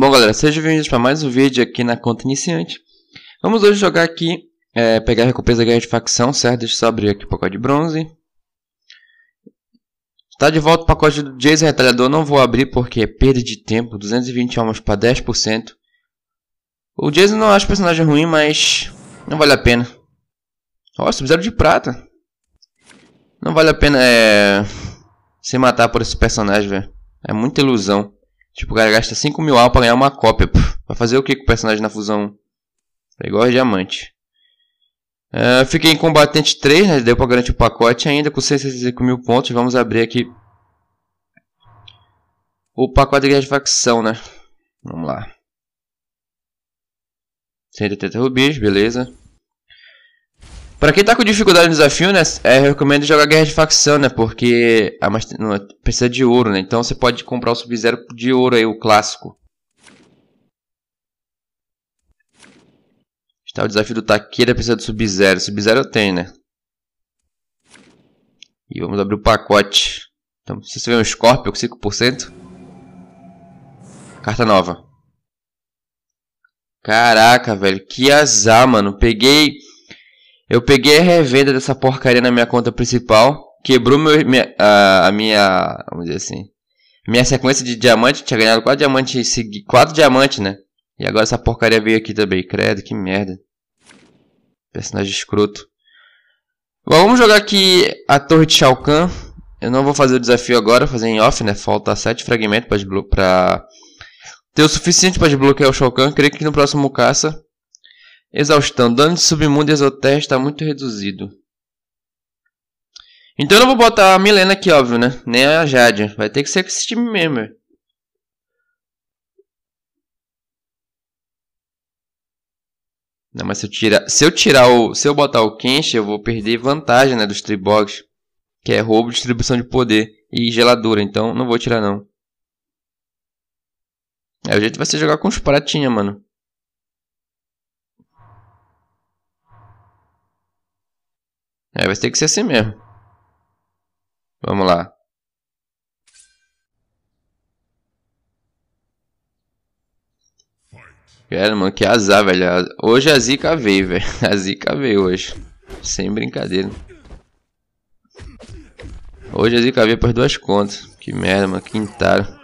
Bom galera, sejam bem-vindos para mais um vídeo aqui na conta iniciante. Vamos hoje jogar aqui, é, pegar a recompensa da guerra de facção, certo? Deixa eu só abrir aqui o pacote de bronze. Tá de volta o pacote do Jason Retalhador, não vou abrir porque é perda de tempo, 220 almas para 10%. O Jason não acho personagem ruim, mas não vale a pena. Nossa, zero de prata. Não vale a pena é... se matar por esse personagem, velho. É muita ilusão. Tipo, o cara gasta 5 mil almas pra ganhar uma cópia. Pra Vai fazer o que com o personagem na fusão É igual a diamante. Uh, fiquei em combatente 3, né? Deu pra garantir o pacote ainda com 165 mil pontos. Vamos abrir aqui o pacote de guerra de facção, né? Vamos lá. 180 rubis, beleza. Pra quem tá com dificuldade no desafio, né, é, recomendo jogar Guerra de Facção, né, porque a Master, não, precisa de ouro, né, então você pode comprar o Sub-Zero de ouro aí, o clássico. Está o desafio do Taqueira, precisa do Sub-Zero, Sub-Zero eu tenho, né. E vamos abrir o pacote. Então, se você vê um Scorpio com 5%. Carta nova. Caraca, velho, que azar, mano. Peguei eu peguei a revenda dessa porcaria na minha conta principal, quebrou meu, minha, a, a, minha, vamos dizer assim, minha sequência de diamante, tinha ganhado 4 diamantes, 4 diamantes, né? E agora essa porcaria veio aqui também, credo, que merda. Personagem escroto. Bom, vamos jogar aqui a torre de Shao Kahn. Eu não vou fazer o desafio agora, fazer em off, né? Falta 7 fragmentos para ter o suficiente para desbloquear o Shao Kahn. Creio que no próximo caça Exaustão. Dano de submundo e exotério está muito reduzido. Então eu não vou botar a Milena aqui, óbvio, né? Nem a Jade. Vai ter que ser com esse time mesmo, Não, mas se eu tirar, se eu tirar o, se eu botar o Kenshi, eu vou perder vantagem, né, dos tribogs, que é roubo, distribuição de poder e geladura, então não vou tirar não. Aí é, o jeito vai ser jogar com os pratinha, mano. É, vai ter que ser assim mesmo. Vamos lá. Pera, mano, que azar, velho. Hoje a zica veio, velho. A zica veio hoje. Sem brincadeira. Hoje a zica veio por duas contas. Que merda, mano. Quintaro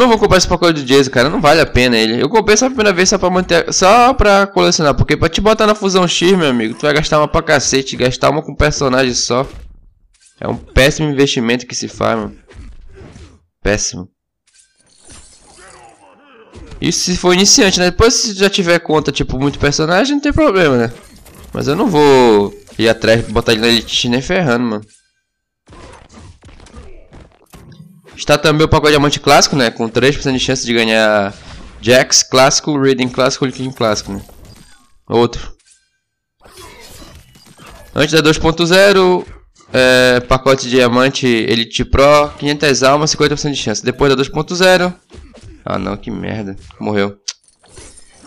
não vou comprar esse pacote de Jason, cara. Não vale a pena ele. Eu comprei só a primeira vez só pra manter. Só pra colecionar. Porque pra te botar na fusão X, meu amigo, tu vai gastar uma pra cacete. Gastar uma com personagem só. É um péssimo investimento que se faz, mano. Péssimo. Isso se for iniciante, né? Depois se já tiver conta, tipo, muito personagem, não tem problema, né? Mas eu não vou ir atrás botar ele na elite nem ferrando, mano. Está também o pacote diamante clássico, né? Com 3% de chance de ganhar Jax clássico, Raiden clássico, Lich clássico, né? Outro. Antes da 2.0, é, pacote de diamante Elite Pro, 500 almas, 50% de chance. Depois da 2.0... Ah não, que merda. Morreu.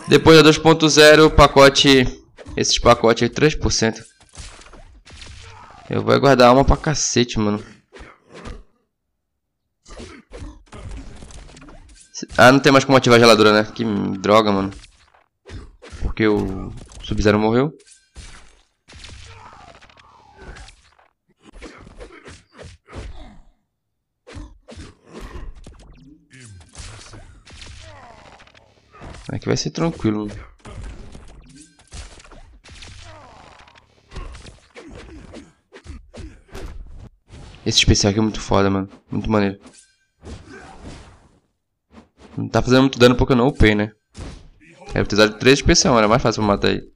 Depois da 2.0, pacote... Esses pacotes aí, 3%. Eu vou guardar alma pra cacete, mano. Ah, não tem mais como ativar a geladura, né? Que droga, mano. Porque o Sub-Zero morreu. É que vai ser tranquilo. Esse especial aqui é muito foda, mano. Muito maneiro. Não tá fazendo muito dano porque eu não upei, né? É precisar de 3 especial, era mais fácil pra matar ele.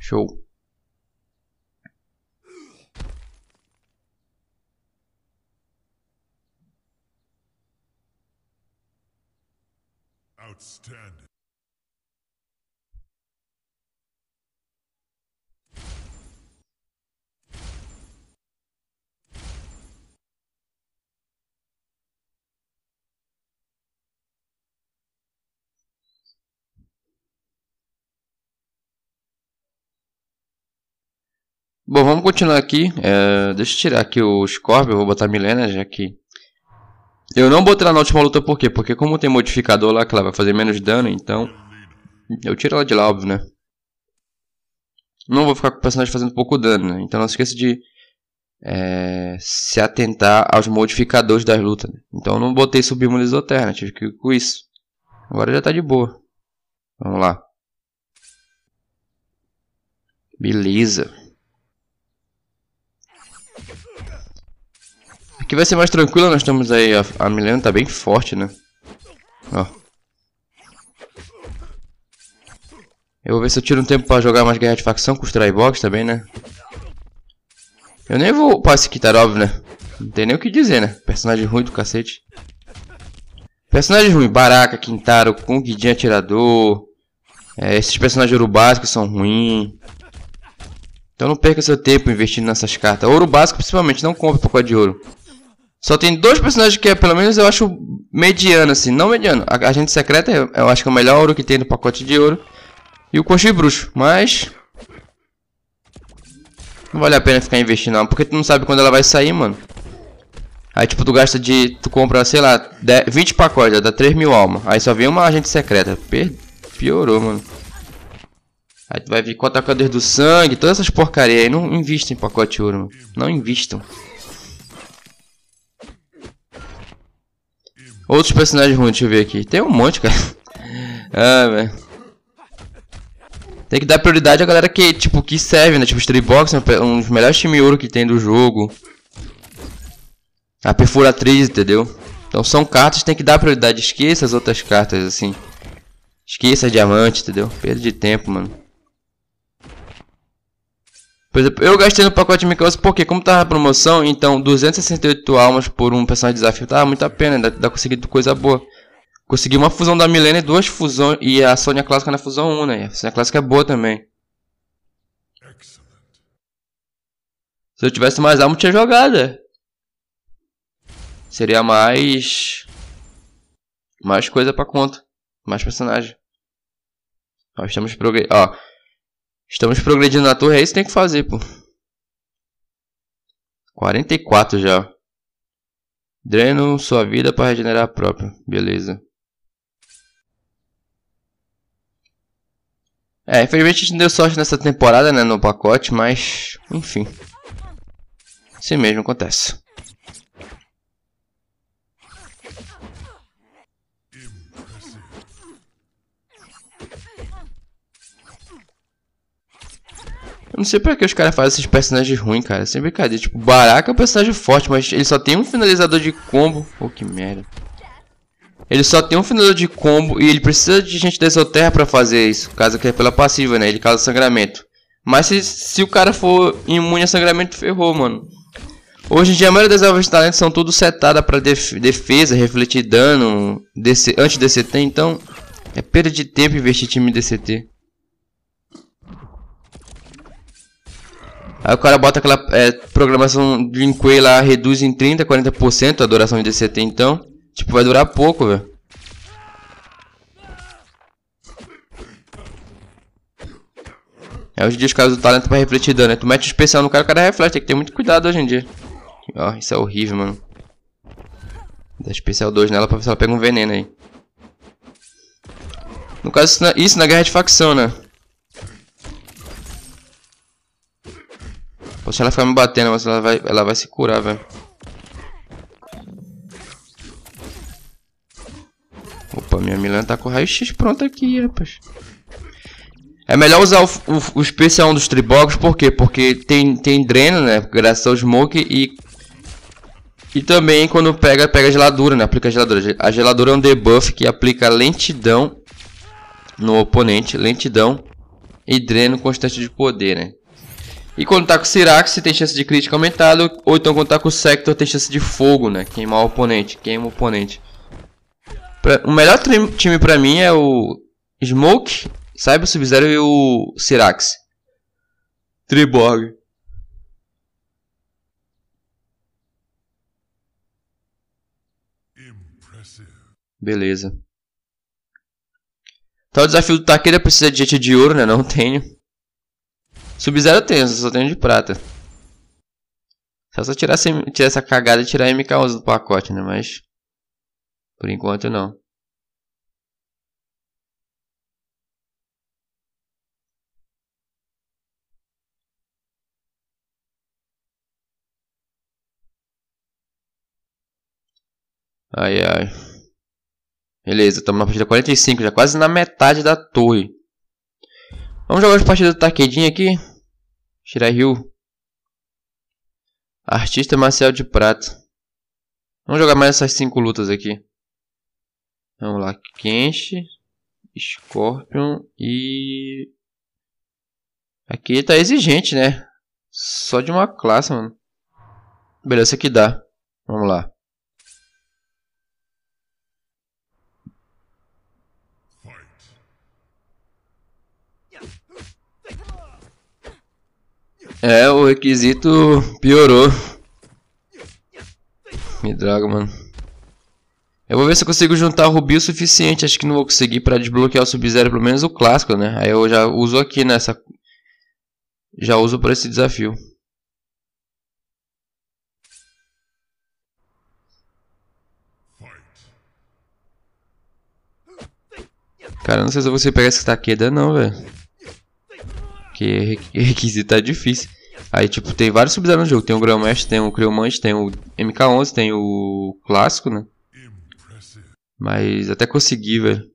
Show. Bom, vamos continuar aqui. É, deixa eu tirar aqui o Scorpio, vou botar Milena já que... Eu não botei ela na última luta por quê? Porque como tem modificador lá que ela vai fazer menos dano, então... Eu tiro ela de lá, óbvio, né? Não vou ficar com o personagem fazendo pouco dano, né? Então não esqueça de é, se atentar aos modificadores das lutas. Né? Então não botei submundo exoterna, tive que ir com isso. Agora já tá de boa. Vamos lá. Beleza. Aqui vai ser mais tranquila, nós estamos aí. A, a Milena tá bem forte, né? Ó. Eu vou ver se eu tiro um tempo pra jogar mais guerra de facção com os trybox também, né? Eu nem vou upar esse Kitarov, né? Não tem nem o que dizer, né? Personagem ruim do cacete. Personagem ruim. Baraka, Quintaro, Kung Jin Atirador. É, esses personagens ouro básico são ruins. Então não perca seu tempo investindo nessas cartas. Ouro básico principalmente, não compre causa de ouro. Só tem dois personagens que, é, pelo menos, eu acho mediano, assim. Não mediano. A Agente Secreta, eu acho que é o melhor ouro que tem no pacote de ouro. E o de Bruxo. Mas... Não vale a pena ficar investindo, não. Porque tu não sabe quando ela vai sair, mano. Aí, tipo, tu gasta de... Tu compra, sei lá, 20 pacotes. Dá 3 mil almas. Aí só vem uma Agente Secreta. Per... Piorou, mano. Aí tu vai vir com é atacadores do sangue. Todas essas porcarias aí. Não invista em pacote de ouro, mano. Não invistam. Outros personagens ruins, deixa eu ver aqui. Tem um monte, cara. Ah, velho. Tem que dar prioridade à galera que, tipo, que serve, né? Tipo, Stray Box é um dos melhores time ouro que tem do jogo. A perfuratriz, entendeu? Então são cartas tem que dar prioridade. Esqueça as outras cartas, assim. Esqueça diamante, entendeu? Perda de tempo, mano. Por exemplo, eu gastei no pacote Mikaos porque, como tava na promoção, então 268 almas por um personagem de desafio tava muito a pena, ainda dá conseguir coisa boa. Consegui uma fusão da Milena e duas fusões, e a Sônia Clássica na fusão 1, né? A Sônia Clássica é boa também. Se eu tivesse mais alma, tinha jogada. É. Seria mais... Mais coisa pra conta. Mais personagem. Nós estamos progresso. Ó, Estamos progredindo na torre, é isso que tem que fazer, pô. 44 já. Dreno sua vida para regenerar a própria. Beleza. É, infelizmente a gente não deu sorte nessa temporada, né, no pacote, mas... Enfim. Assim mesmo acontece. Eu não sei pra que os caras fazem esses personagens ruins, cara. Sem brincadeira. Tipo, Baraka é um personagem forte, mas ele só tem um finalizador de combo. Pô, que merda. Ele só tem um finalizador de combo e ele precisa de gente da Exoterra pra fazer isso. Caso que é pela passiva, né? Ele causa sangramento. Mas se, se o cara for imune a sangramento, ferrou, mano. Hoje em dia a maioria das alvas de talento são tudo setada pra def defesa, refletir dano, DC, anti-DCT, então é perda de tempo investir time DCT. Aí o cara bota aquela é, programação de Inquay lá, reduz em 30, 40% a duração de DCT então. Tipo, vai durar pouco, velho. É, hoje em dia os caras do talento pra refletir dano, né? Tu mete o especial no cara, o cara reflete. Tem que ter muito cuidado hoje em dia. Ó, isso é horrível, mano. Dá especial 2 nela pra ver se ela pega um veneno aí. No caso, isso na, isso na guerra de facção, né? Se ela ficar me batendo, mas ela vai, ela vai se curar, velho. Opa, minha Milena tá com raio-x pronto aqui, rapaz. É melhor usar o, o, o especial dos tribogos, por quê? Porque tem, tem dreno, né? Graças ao smoke e... E também quando pega, pega geladura, né? Aplica a geladura. A geladura é um debuff que aplica lentidão no oponente. Lentidão e dreno constante de poder, né? E quando tá com Sirax, tem chance de crítica aumentado. Ou então quando tá com Sector, tem chance de fogo, né? Queimar o oponente. Queima o oponente. Pra, o melhor time pra mim é o Smoke, Cyber Sub-Zero e o Sirax. Triborg. Beleza. Então o desafio do Taqueira precisa de gente de ouro, né? Não tenho. Sub-Zero tenho, só tenho de prata. Só se eu tirar, tirar essa cagada e tirar a MK11 do pacote, né? Mas. Por enquanto não. Ai ai. Beleza, estamos na partida 45, já quase na metade da torre. Vamos jogar as partidas do Taquedinho aqui. Ryu, Artista marcial de prata. Vamos jogar mais essas cinco lutas aqui. Vamos lá. Kenshi. Scorpion e... Aqui tá exigente, né? Só de uma classe, mano. Beleza, que dá. Vamos lá. É, o requisito piorou. Me droga, mano. Eu vou ver se eu consigo juntar rubi o suficiente. Acho que não vou conseguir para desbloquear o Sub-Zero, pelo menos o clássico, né? Aí eu já uso aqui nessa... Já uso para esse desafio. Cara, não sei se eu vou pegar esse taqueda não, velho porque requisito é difícil. Aí, tipo, tem vários sub no jogo. Tem o Grandmaster, tem o Creomante, tem o MK11, tem o Clássico, né? Mas até consegui, velho.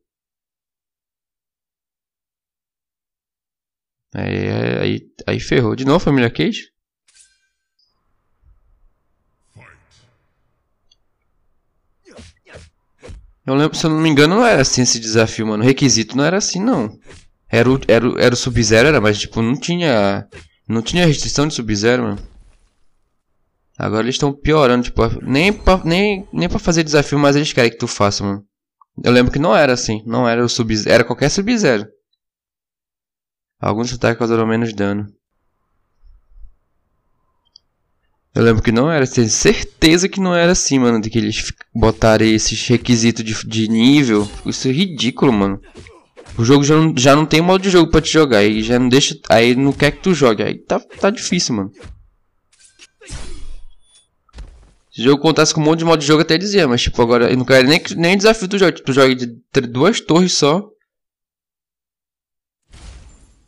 Aí, aí, aí ferrou. De novo, família Cage? Eu lembro, se eu não me engano, não era assim esse desafio, mano. O requisito não era assim, não. Era o, era, o, era o Sub-Zero, era, mas tipo, não tinha. Não tinha restrição de Sub-Zero, mano. Agora eles estão piorando, tipo, nem pra, nem, nem pra fazer desafio, mas eles querem que tu faça, mano. Eu lembro que não era assim, não era o sub era qualquer sub-zero. Alguns ataques causaram menos dano. Eu lembro que não era, assim, tenho certeza que não era assim, mano, de que eles botarem esses requisitos de, de nível. Isso é ridículo, mano. O jogo já não, já não tem modo de jogo pra te jogar. Aí já não deixa. Aí não quer que tu jogue. Aí tá, tá difícil, mano. o jogo contasse com um monte de modo de jogo até dizia, mas tipo, agora eu não quero nem, nem desafio tu jogo tipo, Tu joga de duas torres só.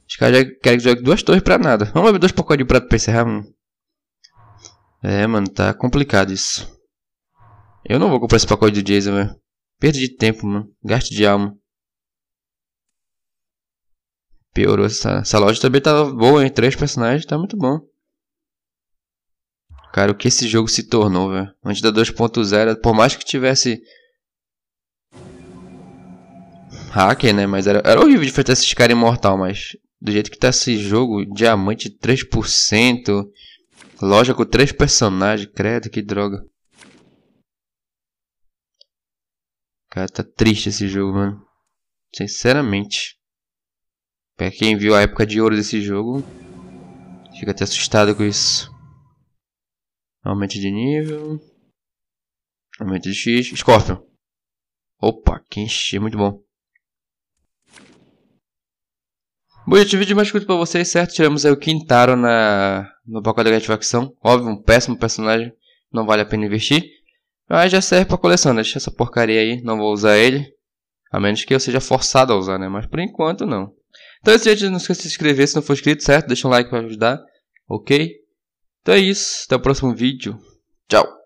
Os caras querem que jogue duas torres pra nada. Vamos abrir dois pacotes de prato pra encerrar, mano. É, mano, tá complicado isso. Eu não vou comprar esse pacote do Jason, velho. Perda de tempo, mano. gaste de alma. Piorou essa, essa loja também tava boa, hein? Três personagens, tá muito bom. Cara, o que esse jogo se tornou, velho? Antes da 2.0, por mais que tivesse... Hacker, né? Mas era, era horrível de enfrentar esses caras imortal, mas... Do jeito que tá esse jogo, diamante 3%, loja com três personagens, credo, que droga. Cara, tá triste esse jogo, mano. Sinceramente. Pra quem viu a época de ouro desse jogo, fica até assustado com isso. Aumento de nível. Aumento de X. Scorpion. Opa, que enchi, muito bom. Bom, gente, vídeo mais curto pra vocês, certo? Tiramos aí o Quintaro na, no pacote da gratificação. Óbvio, um péssimo personagem. Não vale a pena investir. Mas já serve pra coleção, né? Deixa essa porcaria aí. Não vou usar ele. A menos que eu seja forçado a usar, né? Mas por enquanto, não. Então, esse vídeo não esqueça de se inscrever se não for inscrito, certo? Deixa um like pra ajudar, ok? Então é isso, até o próximo vídeo. Tchau!